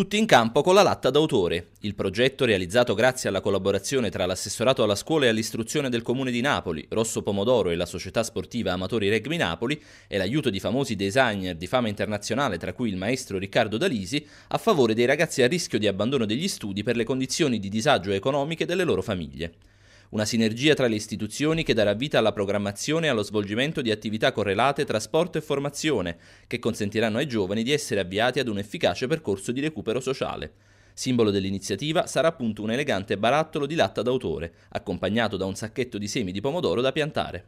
Tutti in campo con la latta d'autore. Il progetto, realizzato grazie alla collaborazione tra l'assessorato alla scuola e all'istruzione del comune di Napoli, Rosso Pomodoro e la società sportiva Amatori Regmi Napoli, e l'aiuto di famosi designer di fama internazionale, tra cui il maestro Riccardo Dalisi, a favore dei ragazzi a rischio di abbandono degli studi per le condizioni di disagio economiche delle loro famiglie una sinergia tra le istituzioni che darà vita alla programmazione e allo svolgimento di attività correlate tra sport e formazione, che consentiranno ai giovani di essere avviati ad un efficace percorso di recupero sociale. Simbolo dell'iniziativa sarà appunto un elegante barattolo di latta d'autore, accompagnato da un sacchetto di semi di pomodoro da piantare.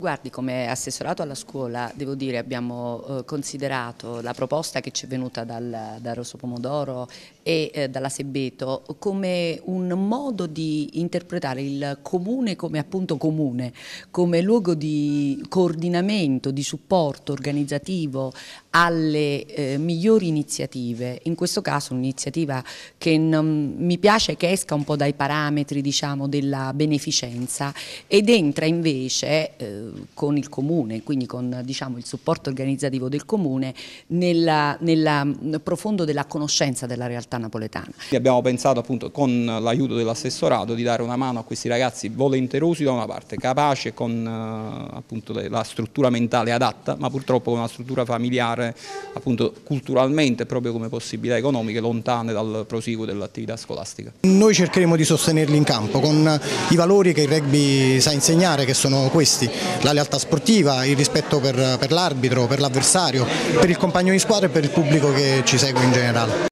Guardi, come assessorato alla scuola, devo dire, abbiamo eh, considerato la proposta che ci è venuta dal, da Rosso Pomodoro e eh, dalla Sebeto come un modo di interpretare il comune come appunto comune, come luogo di coordinamento, di supporto organizzativo alle eh, migliori iniziative, in questo caso un'iniziativa che non, mi piace che esca un po' dai parametri diciamo, della beneficenza ed entra invece eh, con il comune, quindi con diciamo, il supporto organizzativo del comune, nella, nella, nel profondo della conoscenza della realtà napoletana. Abbiamo pensato appunto con l'aiuto dell'assessorato di dare una mano a questi ragazzi volenterosi da una parte, capaci con eh, appunto, la struttura mentale adatta, ma purtroppo con una struttura familiare appunto culturalmente proprio come possibilità economiche lontane dal prosieguo dell'attività scolastica. Noi cercheremo di sostenerli in campo con i valori che il rugby sa insegnare, che sono questi, la lealtà sportiva, il rispetto per, per l'arbitro, per l'avversario, per il compagno di squadra e per il pubblico che ci segue in generale.